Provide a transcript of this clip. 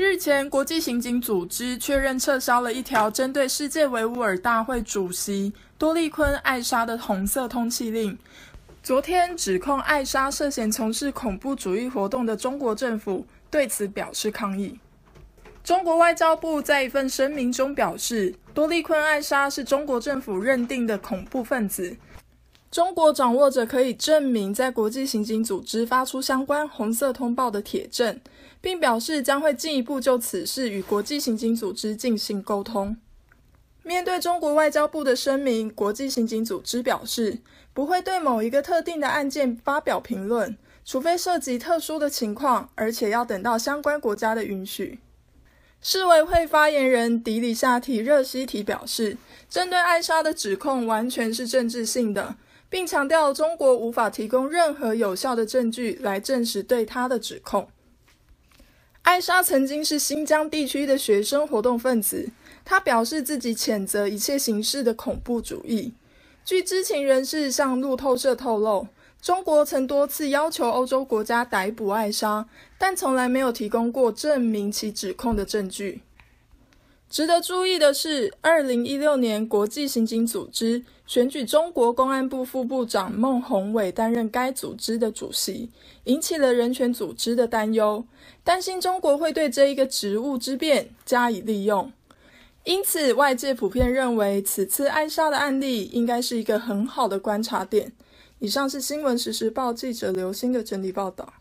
日前，国际刑警组织确认撤销了一条针对世界维吾尔大会主席多利坤艾莎的红色通缉令。昨天，指控艾莎涉嫌从事恐怖主义活动的中国政府对此表示抗议。中国外交部在一份声明中表示，多利坤艾莎是中国政府认定的恐怖分子。中国掌握着可以证明在国际刑警组织发出相关红色通报的铁证，并表示将会进一步就此事与国际刑警组织进行沟通。面对中国外交部的声明，国际刑警组织表示不会对某一个特定的案件发表评论，除非涉及特殊的情况，而且要等到相关国家的允许。世卫会发言人迪里夏提热西提表示，针对艾莎的指控完全是政治性的。并强调，中国无法提供任何有效的证据来证实对他的指控。艾莎曾经是新疆地区的学生活动分子，他表示自己谴责一切形式的恐怖主义。据知情人士向路透社透露，中国曾多次要求欧洲国家逮捕艾莎，但从来没有提供过证明其指控的证据。值得注意的是，二零一六年国际刑警组织选举中国公安部副部长孟宏伟担任该组织的主席，引起了人权组织的担忧，担心中国会对这一个职务之便加以利用。因此，外界普遍认为此次暗杀的案例应该是一个很好的观察点。以上是新闻实时报记者刘星的整理报道。